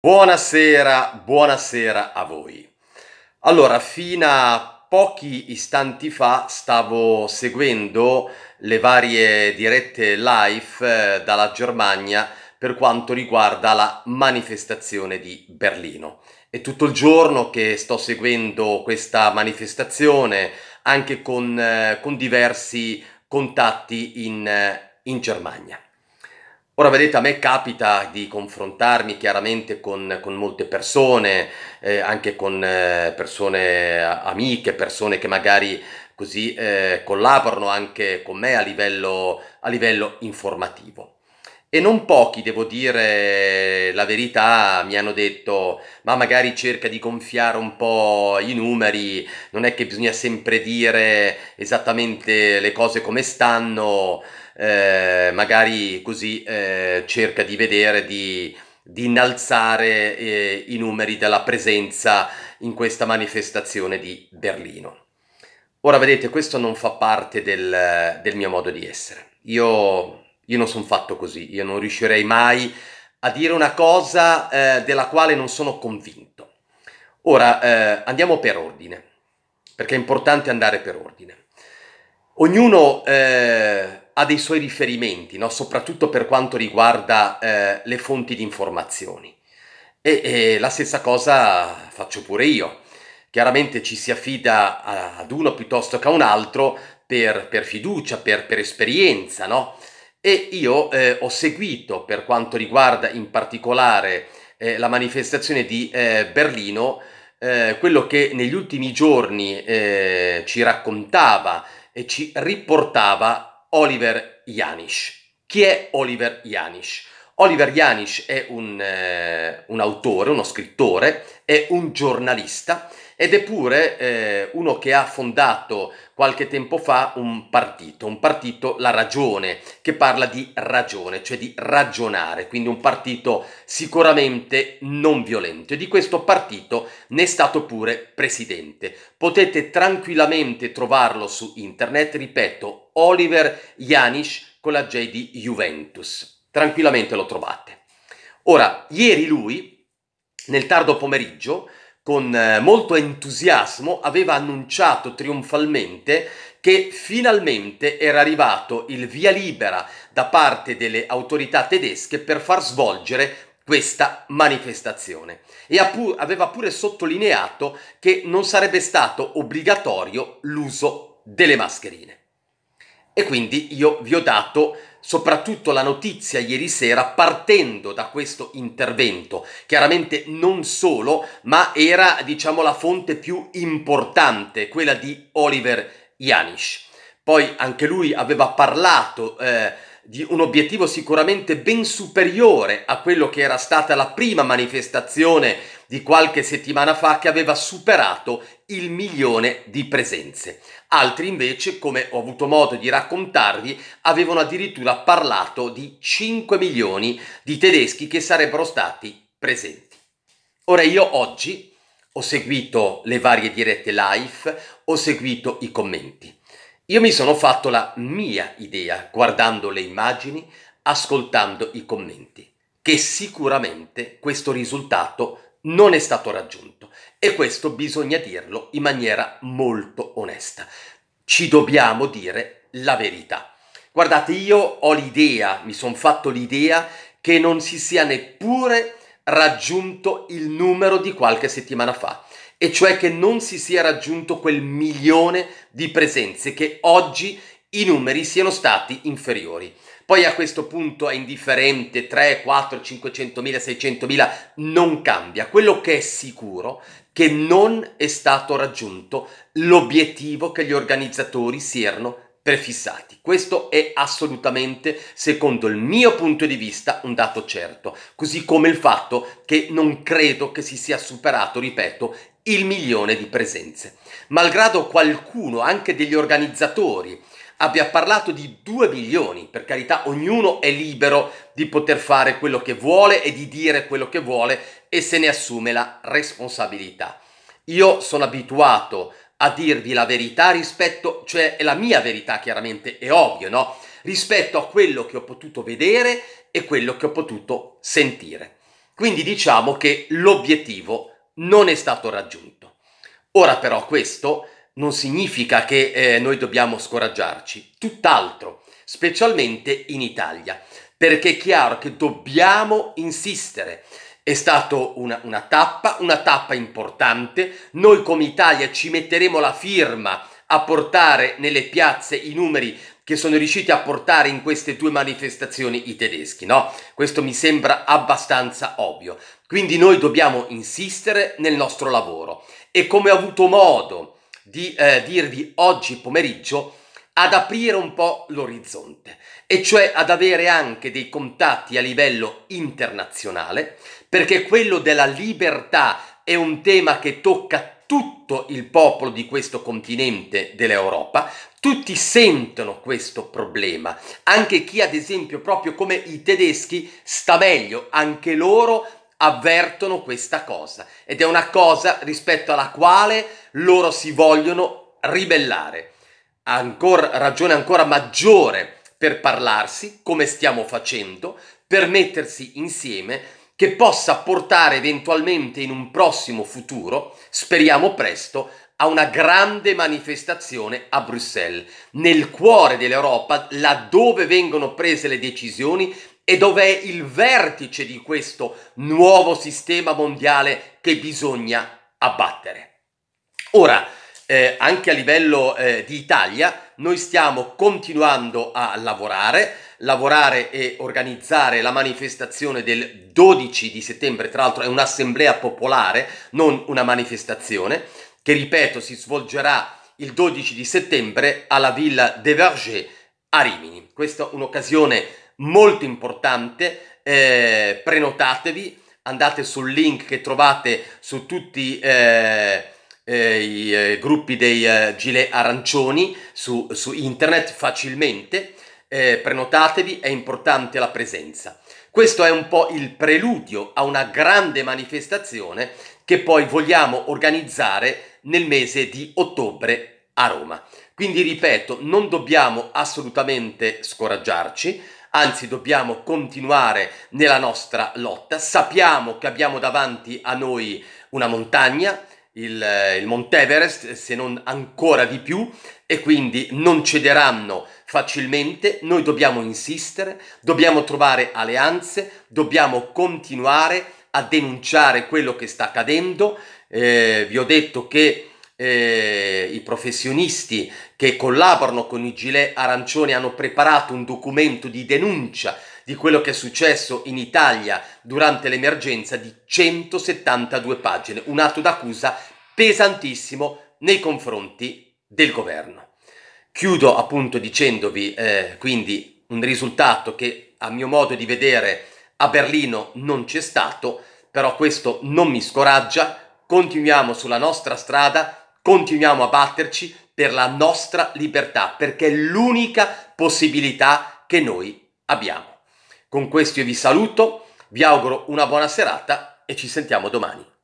Buonasera, buonasera a voi. Allora, fino a pochi istanti fa stavo seguendo le varie dirette live eh, dalla Germania per quanto riguarda la manifestazione di Berlino. È tutto il giorno che sto seguendo questa manifestazione anche con, eh, con diversi contatti in, eh, in Germania. Ora vedete, a me capita di confrontarmi chiaramente con, con molte persone, eh, anche con eh, persone amiche, persone che magari così eh, collaborano anche con me a livello, a livello informativo. E non pochi, devo dire la verità, mi hanno detto, ma magari cerca di gonfiare un po' i numeri, non è che bisogna sempre dire esattamente le cose come stanno, eh, magari così eh, cerca di vedere di, di innalzare eh, i numeri della presenza in questa manifestazione di Berlino. Ora vedete, questo non fa parte del, del mio modo di essere. Io io non sono fatto così, io non riuscirei mai a dire una cosa eh, della quale non sono convinto. Ora eh, andiamo per ordine, perché è importante andare per ordine. Ognuno eh, ha dei suoi riferimenti, no? soprattutto per quanto riguarda eh, le fonti di informazioni. E, e, la stessa cosa faccio pure io. Chiaramente ci si affida ad uno piuttosto che a un altro per, per fiducia, per, per esperienza, no? e io eh, ho seguito per quanto riguarda in particolare eh, la manifestazione di eh, Berlino eh, quello che negli ultimi giorni eh, ci raccontava e ci riportava Oliver Janisch. Chi è Oliver Janisch? Oliver Janisch è un, eh, un autore, uno scrittore, è un giornalista ed è pure eh, uno che ha fondato qualche tempo fa un partito, un partito La Ragione, che parla di ragione, cioè di ragionare, quindi un partito sicuramente non violento e di questo partito ne è stato pure presidente. Potete tranquillamente trovarlo su internet, ripeto, Oliver Janisch con la J di Juventus, tranquillamente lo trovate. Ora, ieri lui, nel tardo pomeriggio, con eh, molto entusiasmo aveva annunciato trionfalmente che finalmente era arrivato il via libera da parte delle autorità tedesche per far svolgere questa manifestazione e aveva pure sottolineato che non sarebbe stato obbligatorio l'uso delle mascherine. E quindi io vi ho dato soprattutto la notizia ieri sera partendo da questo intervento. Chiaramente non solo, ma era diciamo la fonte più importante, quella di Oliver Janisch. Poi anche lui aveva parlato eh, di un obiettivo sicuramente ben superiore a quello che era stata la prima manifestazione di qualche settimana fa che aveva superato il milione di presenze. Altri invece, come ho avuto modo di raccontarvi, avevano addirittura parlato di 5 milioni di tedeschi che sarebbero stati presenti. Ora io oggi ho seguito le varie dirette live, ho seguito i commenti. Io mi sono fatto la mia idea guardando le immagini, ascoltando i commenti, che sicuramente questo risultato non è stato raggiunto e questo bisogna dirlo in maniera molto onesta. Ci dobbiamo dire la verità. Guardate, io ho l'idea, mi sono fatto l'idea che non si sia neppure raggiunto il numero di qualche settimana fa, e cioè che non si sia raggiunto quel milione di presenze, che oggi i numeri siano stati inferiori poi a questo punto è indifferente 3, 4, 500 mila, 600 mila, non cambia. Quello che è sicuro è che non è stato raggiunto l'obiettivo che gli organizzatori si erano prefissati. Questo è assolutamente, secondo il mio punto di vista, un dato certo, così come il fatto che non credo che si sia superato, ripeto, il milione di presenze. Malgrado qualcuno, anche degli organizzatori, abbia parlato di 2 milioni, per carità ognuno è libero di poter fare quello che vuole e di dire quello che vuole e se ne assume la responsabilità. Io sono abituato a dirvi la verità rispetto, cioè è la mia verità chiaramente, è ovvio, no? Rispetto a quello che ho potuto vedere e quello che ho potuto sentire. Quindi diciamo che l'obiettivo non è stato raggiunto. Ora però questo non significa che eh, noi dobbiamo scoraggiarci, tutt'altro, specialmente in Italia, perché è chiaro che dobbiamo insistere. È stata una, una tappa, una tappa importante, noi come Italia ci metteremo la firma a portare nelle piazze i numeri che sono riusciti a portare in queste due manifestazioni i tedeschi, no? Questo mi sembra abbastanza ovvio. Quindi noi dobbiamo insistere nel nostro lavoro e come ho avuto modo di eh, dirvi oggi pomeriggio ad aprire un po' l'orizzonte e cioè ad avere anche dei contatti a livello internazionale perché quello della libertà è un tema che tocca tutto il popolo di questo continente dell'Europa, tutti sentono questo problema, anche chi ad esempio proprio come i tedeschi sta meglio, anche loro avvertono questa cosa ed è una cosa rispetto alla quale loro si vogliono ribellare. Ancora, ragione ancora maggiore per parlarsi, come stiamo facendo, per mettersi insieme, che possa portare eventualmente in un prossimo futuro, speriamo presto, a una grande manifestazione a Bruxelles, nel cuore dell'Europa, laddove vengono prese le decisioni e dov'è il vertice di questo nuovo sistema mondiale che bisogna abbattere. Ora, eh, anche a livello eh, di Italia, noi stiamo continuando a lavorare, lavorare e organizzare la manifestazione del 12 di settembre, tra l'altro è un'assemblea popolare, non una manifestazione, che ripeto si svolgerà il 12 di settembre alla Villa de Verger a Rimini. Questa è un'occasione molto importante, eh, prenotatevi, andate sul link che trovate su tutti eh, eh, i eh, gruppi dei eh, gilet arancioni su, su internet facilmente, eh, prenotatevi, è importante la presenza. Questo è un po' il preludio a una grande manifestazione che poi vogliamo organizzare nel mese di ottobre a Roma. Quindi ripeto, non dobbiamo assolutamente scoraggiarci, anzi dobbiamo continuare nella nostra lotta. Sappiamo che abbiamo davanti a noi una montagna, il, il Monte Everest, se non ancora di più, e quindi non cederanno facilmente, noi dobbiamo insistere, dobbiamo trovare alleanze, dobbiamo continuare a denunciare quello che sta accadendo. Eh, vi ho detto che eh, i professionisti che collaborano con i gilet arancioni hanno preparato un documento di denuncia di quello che è successo in Italia durante l'emergenza di 172 pagine, un atto d'accusa pesantissimo nei confronti del governo. Chiudo appunto dicendovi eh, quindi un risultato che a mio modo di vedere a Berlino non c'è stato, però questo non mi scoraggia, continuiamo sulla nostra strada continuiamo a batterci per la nostra libertà, perché è l'unica possibilità che noi abbiamo. Con questo io vi saluto, vi auguro una buona serata e ci sentiamo domani.